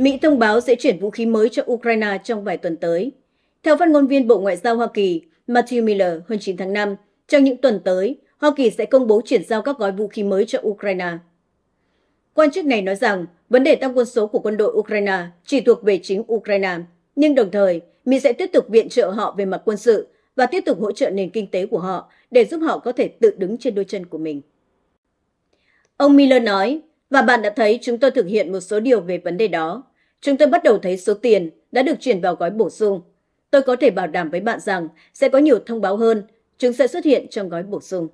Mỹ thông báo sẽ chuyển vũ khí mới cho Ukraine trong vài tuần tới. Theo phát ngôn viên Bộ Ngoại giao Hoa Kỳ Matthew Miller hôm 9 tháng 5, trong những tuần tới, Hoa Kỳ sẽ công bố chuyển giao các gói vũ khí mới cho Ukraine. Quan chức này nói rằng vấn đề tăng quân số của quân đội Ukraine chỉ thuộc về chính Ukraine, nhưng đồng thời Mỹ sẽ tiếp tục viện trợ họ về mặt quân sự và tiếp tục hỗ trợ nền kinh tế của họ để giúp họ có thể tự đứng trên đôi chân của mình. Ông Miller nói, và bạn đã thấy chúng tôi thực hiện một số điều về vấn đề đó chúng tôi bắt đầu thấy số tiền đã được chuyển vào gói bổ sung. Tôi có thể bảo đảm với bạn rằng sẽ có nhiều thông báo hơn, chúng sẽ xuất hiện trong gói bổ sung.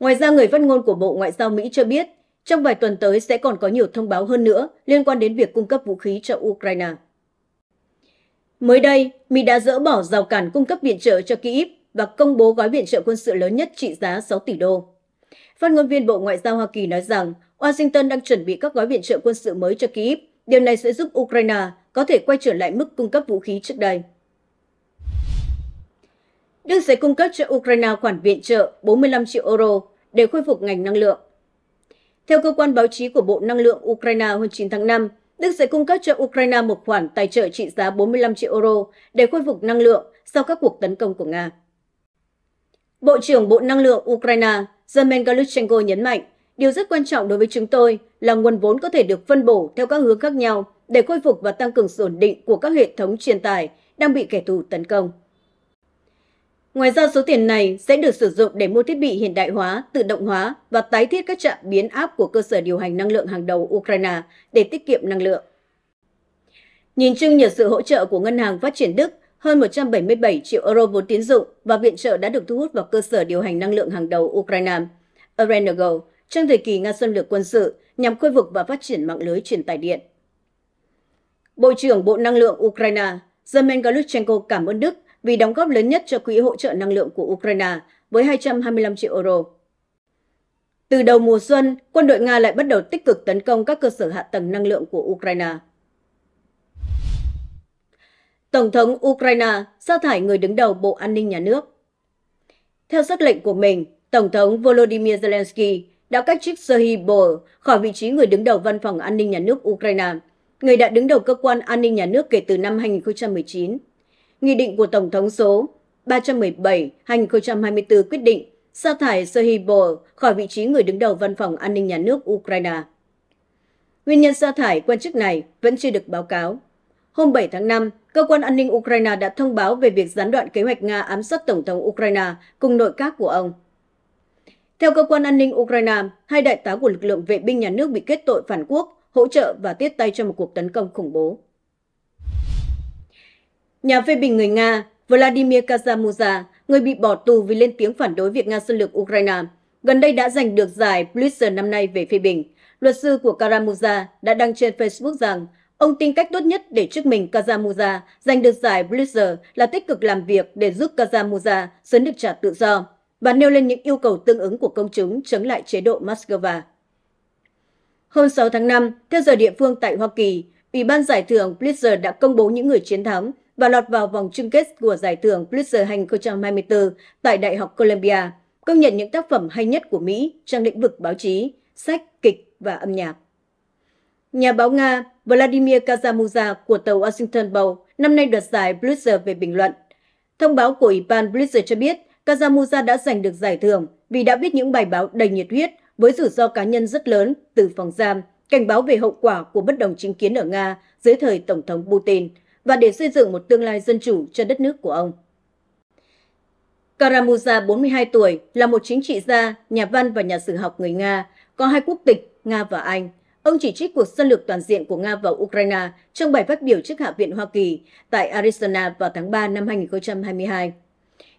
Ngoài ra, người phát ngôn của Bộ Ngoại giao Mỹ cho biết, trong vài tuần tới sẽ còn có nhiều thông báo hơn nữa liên quan đến việc cung cấp vũ khí cho Ukraine. Mới đây, Mỹ đã dỡ bỏ rào cản cung cấp viện trợ cho Kyiv và công bố gói viện trợ quân sự lớn nhất trị giá 6 tỷ đô. Phát ngôn viên Bộ Ngoại giao Hoa Kỳ nói rằng Washington đang chuẩn bị các gói viện trợ quân sự mới cho Kyiv Điều này sẽ giúp Ukraine có thể quay trở lại mức cung cấp vũ khí trước đây. Đức sẽ cung cấp cho Ukraine khoản viện trợ 45 triệu euro để khôi phục ngành năng lượng. Theo cơ quan báo chí của Bộ Năng lượng Ukraine hôm 9 tháng 5, Đức sẽ cung cấp cho Ukraine một khoản tài trợ trị giá 45 triệu euro để khôi phục năng lượng sau các cuộc tấn công của Nga. Bộ trưởng Bộ Năng lượng Ukraine Zemen Galushenko nhấn mạnh Điều rất quan trọng đối với chúng tôi là nguồn vốn có thể được phân bổ theo các hướng khác nhau để khôi phục và tăng cường sự ổn định của các hệ thống truyền tải đang bị kẻ thù tấn công. Ngoài ra số tiền này sẽ được sử dụng để mua thiết bị hiện đại hóa, tự động hóa và tái thiết các trạm biến áp của cơ sở điều hành năng lượng hàng đầu Ukraine để tiết kiệm năng lượng. Nhìn chung nhờ sự hỗ trợ của Ngân hàng Phát triển Đức, hơn 177 triệu euro vốn tín dụng và viện trợ đã được thu hút vào cơ sở điều hành năng lượng hàng đầu Ukraine, Arenago, trong thời kỳ Nga xâm lược quân sự nhằm khôi phục và phát triển mạng lưới truyền tải điện. Bộ trưởng Bộ Năng lượng Ukraine Zemen Galuchenko cảm ơn Đức vì đóng góp lớn nhất cho quỹ hỗ trợ năng lượng của Ukraine với 225 triệu euro. Từ đầu mùa xuân, quân đội Nga lại bắt đầu tích cực tấn công các cơ sở hạ tầng năng lượng của Ukraine. Tổng thống Ukraine sa thải người đứng đầu Bộ An ninh Nhà nước. Theo sắc lệnh của mình, Tổng thống Volodymyr Zelensky đã cách chức Serhiy Boer khỏi vị trí người đứng đầu Văn phòng An ninh Nhà nước Ukraine, người đã đứng đầu cơ quan an ninh nhà nước kể từ năm 2019. Nghị định của Tổng thống số 317-2024 quyết định sa thải Serhiy Boer khỏi vị trí người đứng đầu Văn phòng An ninh Nhà nước Ukraine. Nguyên nhân sa thải quan chức này vẫn chưa được báo cáo. Hôm 7 tháng 5, cơ quan an ninh Ukraine đã thông báo về việc gián đoạn kế hoạch Nga ám sát Tổng thống Ukraine cùng nội các của ông. Theo cơ quan an ninh Ukraine, hai đại tá của lực lượng vệ binh nhà nước bị kết tội phản quốc, hỗ trợ và tiết tay cho một cuộc tấn công khủng bố. Nhà phê bình người Nga Vladimir Kazamuza, người bị bỏ tù vì lên tiếng phản đối việc Nga xâm lược Ukraine, gần đây đã giành được giải Pulitzer năm nay về phê bình. Luật sư của Karamuza đã đăng trên Facebook rằng ông tin cách tốt nhất để trước mình Kazamuza giành được giải Pulitzer là tích cực làm việc để giúp Kazamuza sớm được trả tự do và nêu lên những yêu cầu tương ứng của công chúng chống lại chế độ Moscow. Hôm 6 tháng 5, theo giờ địa phương tại Hoa Kỳ, Ủy ban Giải thưởng Pulitzer đã công bố những người chiến thắng và lọt vào vòng chung kết của Giải thưởng Pulitzer 2024 tại Đại học Columbia, công nhận những tác phẩm hay nhất của Mỹ trong lĩnh vực báo chí, sách, kịch và âm nhạc. Nhà báo Nga Vladimir Kazamuza của tàu Washington Post năm nay đoạt giải Pulitzer về bình luận. Thông báo của Ủy ban Pulitzer cho biết Kazamuza đã giành được giải thưởng vì đã viết những bài báo đầy nhiệt huyết với rủi ro cá nhân rất lớn từ phòng giam, cảnh báo về hậu quả của bất đồng chính kiến ở Nga dưới thời Tổng thống Putin và để xây dựng một tương lai dân chủ cho đất nước của ông. Karamuza, 42 tuổi, là một chính trị gia, nhà văn và nhà sử học người Nga, có hai quốc tịch, Nga và Anh. Ông chỉ trích cuộc xâm lược toàn diện của Nga vào Ukraine trong bài phát biểu trước Hạ viện Hoa Kỳ tại Arizona vào tháng 3 năm 2022.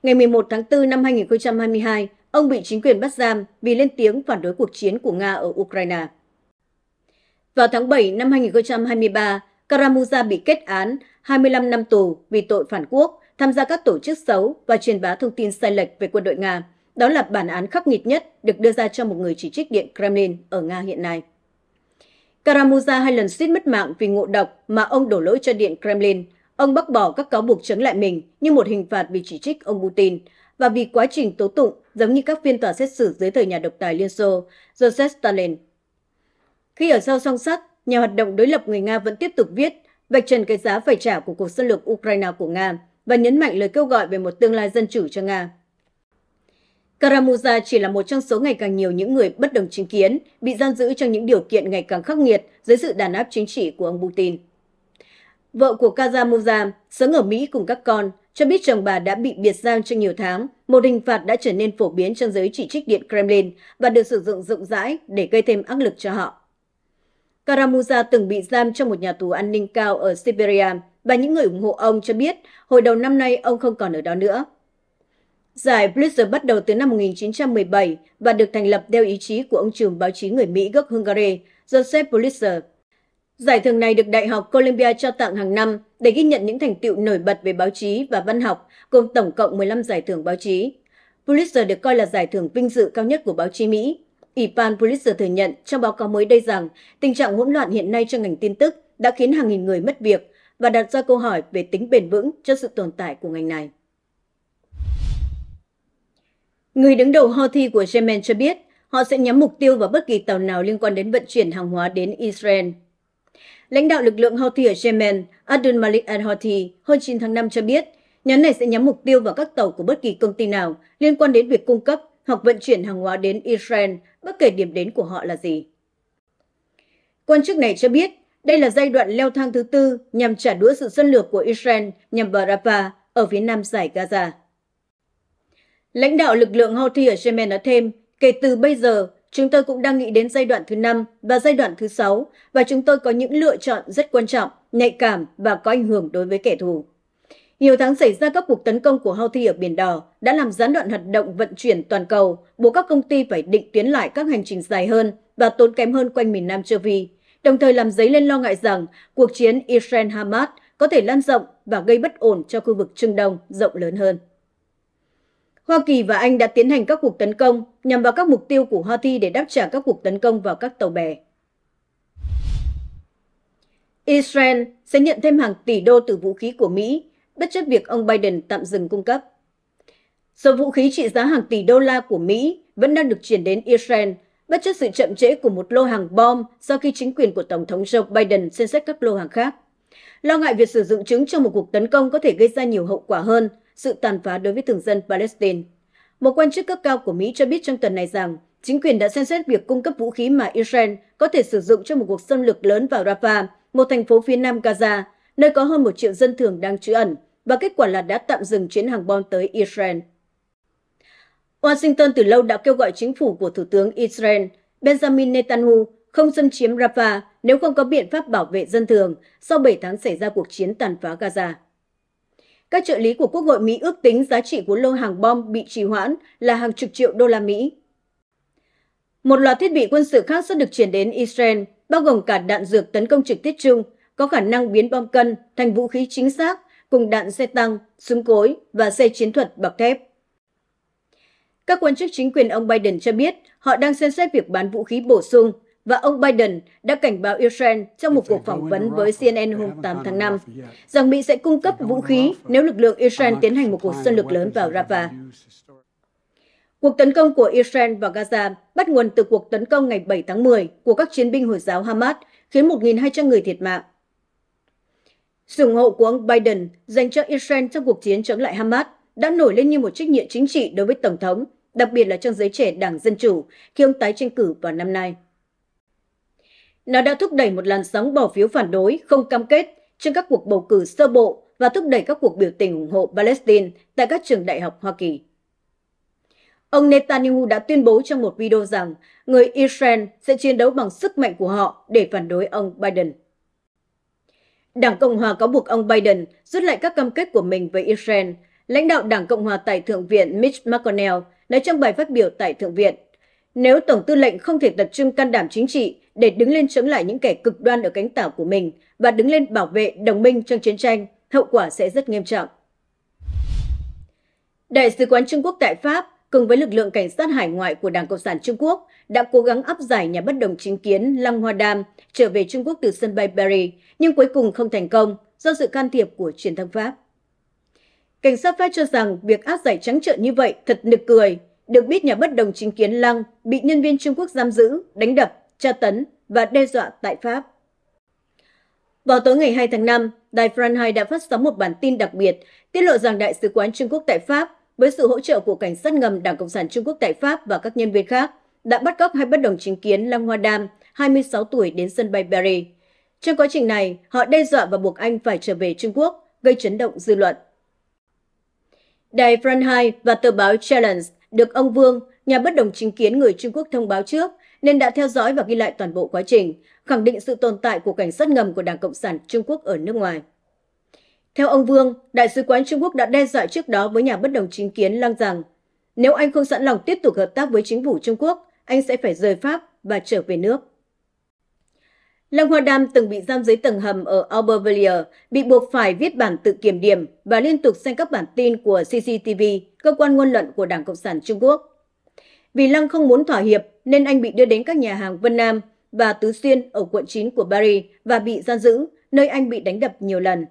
Ngày 11 tháng 4 năm 2022, ông bị chính quyền bắt giam vì lên tiếng phản đối cuộc chiến của Nga ở Ukraine. Vào tháng 7 năm 2023, Karamuza bị kết án 25 năm tù vì tội phản quốc, tham gia các tổ chức xấu và truyền bá thông tin sai lệch về quân đội Nga. Đó là bản án khắc nghiệt nhất được đưa ra cho một người chỉ trích điện Kremlin ở Nga hiện nay. Karamuza hai lần suýt mất mạng vì ngộ độc mà ông đổ lỗi cho điện Kremlin – Ông bác bỏ các cáo buộc chống lại mình như một hình phạt vì chỉ trích ông Putin và vì quá trình tố tụng giống như các phiên tòa xét xử dưới thời nhà độc tài Liên Xô, Joseph Stalin. Khi ở sau song sắt, nhà hoạt động đối lập người Nga vẫn tiếp tục viết vạch trần cái giá phải trả của cuộc xâm lược Ukraine của Nga và nhấn mạnh lời kêu gọi về một tương lai dân chủ cho Nga. Karamuza chỉ là một trong số ngày càng nhiều những người bất đồng chính kiến bị giam giữ trong những điều kiện ngày càng khắc nghiệt dưới sự đàn áp chính trị của ông Putin. Vợ của Kazamuza, sống ở Mỹ cùng các con, cho biết chồng bà đã bị biệt giam trong nhiều tháng, một hình phạt đã trở nên phổ biến trong giới chỉ trích Điện Kremlin và được sử dụng rộng rãi để gây thêm áp lực cho họ. Karamuza từng bị giam trong một nhà tù an ninh cao ở Siberia và những người ủng hộ ông cho biết hồi đầu năm nay ông không còn ở đó nữa. Giải Pulitzer bắt đầu từ năm 1917 và được thành lập theo ý chí của ông trưởng báo chí người Mỹ gốc Hungary, Joseph Pulitzer. Giải thưởng này được Đại học Columbia trao tặng hàng năm để ghi nhận những thành tựu nổi bật về báo chí và văn học, gồm tổng cộng 15 giải thưởng báo chí. Pulitzer được coi là giải thưởng vinh dự cao nhất của báo chí Mỹ. Ủy ban Pulitzer thừa nhận trong báo cáo mới đây rằng tình trạng hỗn loạn hiện nay trong ngành tin tức đã khiến hàng nghìn người mất việc và đặt ra câu hỏi về tính bền vững cho sự tồn tại của ngành này. Người đứng đầu Houthi của Yemen cho biết họ sẽ nhắm mục tiêu vào bất kỳ tàu nào liên quan đến vận chuyển hàng hóa đến Israel. Lãnh đạo lực lượng Houthi ở Yemen, Abdul Malik al-Houthi, hôm 9 tháng 5 cho biết, nhóm này sẽ nhắm mục tiêu vào các tàu của bất kỳ công ty nào liên quan đến việc cung cấp hoặc vận chuyển hàng hóa đến Israel, bất kể điểm đến của họ là gì. Quan chức này cho biết, đây là giai đoạn leo thang thứ tư nhằm trả đũa sự xâm lược của Israel nhằm vào Rafah ở phía nam giải Gaza. Lãnh đạo lực lượng Houthi ở Yemen nói thêm, kể từ bây giờ, chúng tôi cũng đang nghĩ đến giai đoạn thứ năm và giai đoạn thứ sáu và chúng tôi có những lựa chọn rất quan trọng, nhạy cảm và có ảnh hưởng đối với kẻ thù. Nhiều tháng xảy ra các cuộc tấn công của Houthi ở Biển Đỏ đã làm gián đoạn hoạt động vận chuyển toàn cầu, buộc các công ty phải định tuyến lại các hành trình dài hơn và tốn kém hơn quanh miền Nam châu Phi, đồng thời làm dấy lên lo ngại rằng cuộc chiến Israel-Hamas có thể lan rộng và gây bất ổn cho khu vực Trung Đông rộng lớn hơn. Hoa Kỳ và Anh đã tiến hành các cuộc tấn công nhằm vào các mục tiêu của Houthi để đáp trả các cuộc tấn công vào các tàu bè. Israel sẽ nhận thêm hàng tỷ đô từ vũ khí của Mỹ, bất chấp việc ông Biden tạm dừng cung cấp. Số vũ khí trị giá hàng tỷ đô la của Mỹ vẫn đang được chuyển đến Israel, bất chấp sự chậm trễ của một lô hàng bom sau khi chính quyền của Tổng thống Joe Biden xem xét các lô hàng khác. Lo ngại việc sử dụng trứng trong một cuộc tấn công có thể gây ra nhiều hậu quả hơn – sự tàn phá đối với thường dân Palestine. Một quan chức cấp cao của Mỹ cho biết trong tuần này rằng chính quyền đã xem xét việc cung cấp vũ khí mà Israel có thể sử dụng cho một cuộc xâm lược lớn vào Rafah, một thành phố phía nam Gaza, nơi có hơn một triệu dân thường đang trú ẩn, và kết quả là đã tạm dừng chuyến hàng bom tới Israel. Washington từ lâu đã kêu gọi chính phủ của Thủ tướng Israel Benjamin Netanyahu không xâm chiếm Rafah nếu không có biện pháp bảo vệ dân thường sau 7 tháng xảy ra cuộc chiến tàn phá Gaza. Các trợ lý của Quốc hội Mỹ ước tính giá trị của lô hàng bom bị trì hoãn là hàng chục triệu đô la Mỹ. Một loạt thiết bị quân sự khác sẽ được chuyển đến Israel, bao gồm cả đạn dược tấn công trực tiếp chung, có khả năng biến bom cân thành vũ khí chính xác, cùng đạn xe tăng, súng cối và xe chiến thuật bọc thép. Các quan chức chính quyền ông Biden cho biết họ đang xem xét việc bán vũ khí bổ sung và ông Biden đã cảnh báo Israel trong một cuộc phỏng vấn với CNN hôm 8 tháng 5 rằng Mỹ sẽ cung cấp vũ khí nếu lực lượng Israel tiến hành một cuộc xâm lược lớn vào Rafah. Cuộc tấn công của Israel vào Gaza bắt nguồn từ cuộc tấn công ngày 7 tháng 10 của các chiến binh Hồi giáo Hamas, khiến 1.200 người thiệt mạng. Sự ủng hộ của ông Biden dành cho Israel trong cuộc chiến chống lại Hamas đã nổi lên như một trách nhiệm chính trị đối với Tổng thống, đặc biệt là trong giới trẻ Đảng Dân Chủ khi ông tái tranh cử vào năm nay. Nó đã thúc đẩy một làn sóng bỏ phiếu phản đối không cam kết trên các cuộc bầu cử sơ bộ và thúc đẩy các cuộc biểu tình ủng hộ Palestine tại các trường đại học Hoa Kỳ. Ông Netanyahu đã tuyên bố trong một video rằng người Israel sẽ chiến đấu bằng sức mạnh của họ để phản đối ông Biden. Đảng Cộng hòa có buộc ông Biden rút lại các cam kết của mình với Israel. Lãnh đạo Đảng Cộng hòa tại Thượng viện Mitch McConnell nói trong bài phát biểu tại Thượng viện, nếu Tổng tư lệnh không thể tập trung can đảm chính trị để đứng lên chống lại những kẻ cực đoan ở cánh tả của mình và đứng lên bảo vệ đồng minh trong chiến tranh, hậu quả sẽ rất nghiêm trọng. Đại sứ quán Trung Quốc tại Pháp cùng với lực lượng cảnh sát hải ngoại của Đảng Cộng sản Trung Quốc đã cố gắng áp giải nhà bất đồng chính kiến Lăng Hoa Đam trở về Trung Quốc từ sân bay Paris, nhưng cuối cùng không thành công do sự can thiệp của truyền thông Pháp. Cảnh sát Pháp cho rằng việc áp giải trắng trợn như vậy thật nực cười. Được biết nhà bất đồng chính kiến Lăng bị nhân viên Trung Quốc giam giữ, đánh đập tra tấn và đe dọa tại Pháp. Vào tối ngày 2 tháng 5, Đài France 2 đã phát sóng một bản tin đặc biệt tiết lộ rằng Đại sứ quán Trung Quốc tại Pháp, với sự hỗ trợ của cảnh sát ngầm Đảng Cộng sản Trung Quốc tại Pháp và các nhân viên khác, đã bắt cóc hai bất đồng chính kiến Lăng Hoa Đam, 26 tuổi đến sân bay Paris. Trong quá trình này, họ đe dọa và buộc anh phải trở về Trung Quốc, gây chấn động dư luận. Đài France 2 và tờ báo Challenge được ông Vương, nhà bất đồng chính kiến người Trung Quốc thông báo trước nên đã theo dõi và ghi lại toàn bộ quá trình, khẳng định sự tồn tại của cảnh sát ngầm của Đảng Cộng sản Trung Quốc ở nước ngoài. Theo ông Vương, Đại sứ quán Trung Quốc đã đe dọa trước đó với nhà bất đồng chính kiến lăng rằng nếu anh không sẵn lòng tiếp tục hợp tác với chính phủ Trung Quốc, anh sẽ phải rời Pháp và trở về nước. Lăng Hoa Đam từng bị giam dưới tầng hầm ở Aubervilliers, bị buộc phải viết bản tự kiểm điểm và liên tục xem các bản tin của CCTV, cơ quan ngôn luận của Đảng Cộng sản Trung Quốc. Vì Lăng không muốn thỏa hiệp, nên anh bị đưa đến các nhà hàng Vân Nam và Tứ Xuyên ở quận 9 của Paris và bị giam giữ, nơi anh bị đánh đập nhiều lần.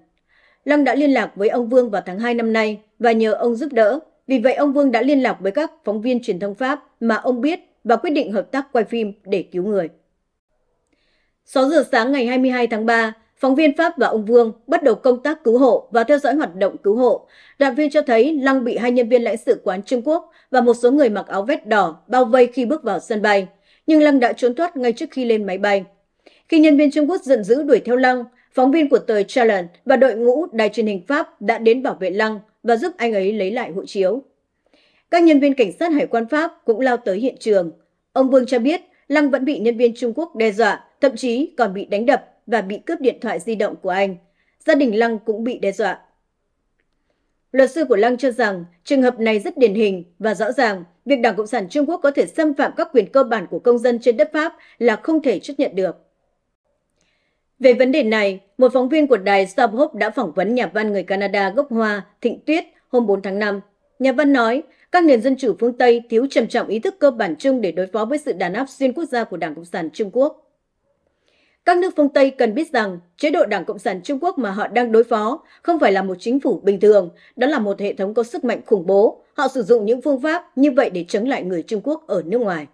Lăng đã liên lạc với ông Vương vào tháng 2 năm nay và nhờ ông giúp đỡ. Vì vậy, ông Vương đã liên lạc với các phóng viên truyền thông Pháp mà ông biết và quyết định hợp tác quay phim để cứu người. 6 giờ sáng ngày 22 tháng 3, Phóng viên Pháp và ông Vương bắt đầu công tác cứu hộ và theo dõi hoạt động cứu hộ. Đoàn viên cho thấy Lăng bị hai nhân viên lãnh sự quán Trung Quốc và một số người mặc áo vest đỏ bao vây khi bước vào sân bay. Nhưng Lăng đã trốn thoát ngay trước khi lên máy bay. Khi nhân viên Trung Quốc giận dữ đuổi theo Lăng, phóng viên của tờ Challenge và đội ngũ đài truyền hình Pháp đã đến bảo vệ Lăng và giúp anh ấy lấy lại hộ chiếu. Các nhân viên cảnh sát hải quan Pháp cũng lao tới hiện trường. Ông Vương cho biết Lăng vẫn bị nhân viên Trung Quốc đe dọa, thậm chí còn bị đánh đập và bị cướp điện thoại di động của anh. Gia đình Lăng cũng bị đe dọa. Luật sư của Lăng cho rằng trường hợp này rất điển hình và rõ ràng việc Đảng Cộng sản Trung Quốc có thể xâm phạm các quyền cơ bản của công dân trên đất Pháp là không thể chấp nhận được. Về vấn đề này, một phóng viên của đài Subhop đã phỏng vấn nhà văn người Canada gốc Hoa, Thịnh Tuyết, hôm 4 tháng 5. Nhà văn nói, các nền dân chủ phương Tây thiếu trầm trọng ý thức cơ bản chung để đối phó với sự đàn áp xuyên quốc gia của Đảng Cộng sản Trung Quốc. Các nước phương Tây cần biết rằng chế độ Đảng Cộng sản Trung Quốc mà họ đang đối phó không phải là một chính phủ bình thường, đó là một hệ thống có sức mạnh khủng bố. Họ sử dụng những phương pháp như vậy để chống lại người Trung Quốc ở nước ngoài.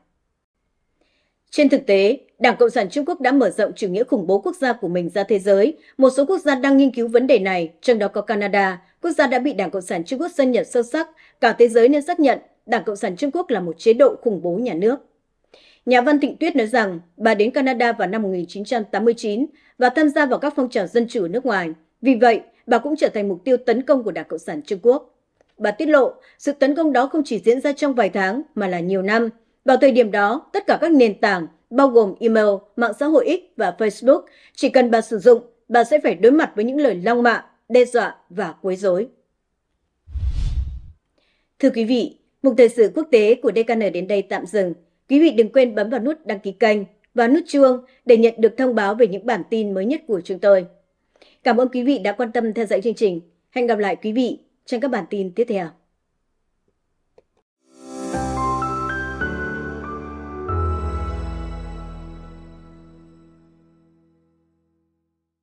Trên thực tế, Đảng Cộng sản Trung Quốc đã mở rộng chủ nghĩa khủng bố quốc gia của mình ra thế giới. Một số quốc gia đang nghiên cứu vấn đề này, trong đó có Canada, quốc gia đã bị Đảng Cộng sản Trung Quốc xâm nhập sâu sắc. Cả thế giới nên xác nhận Đảng Cộng sản Trung Quốc là một chế độ khủng bố nhà nước. Nhà văn Thịnh Tuyết nói rằng bà đến Canada vào năm 1989 và tham gia vào các phong trào dân chủ nước ngoài. Vì vậy, bà cũng trở thành mục tiêu tấn công của Đảng Cộng sản Trung Quốc. Bà tiết lộ, sự tấn công đó không chỉ diễn ra trong vài tháng mà là nhiều năm. Vào thời điểm đó, tất cả các nền tảng, bao gồm email, mạng xã hội X và Facebook, chỉ cần bà sử dụng, bà sẽ phải đối mặt với những lời long mạ, đe dọa và quấy rối. Thưa quý vị, mục thời sự quốc tế của DKN đến đây tạm dừng. Quý vị đừng quên bấm vào nút đăng ký kênh và nút chuông để nhận được thông báo về những bản tin mới nhất của chúng tôi. Cảm ơn quý vị đã quan tâm theo dõi chương trình. Hẹn gặp lại quý vị trong các bản tin tiếp theo.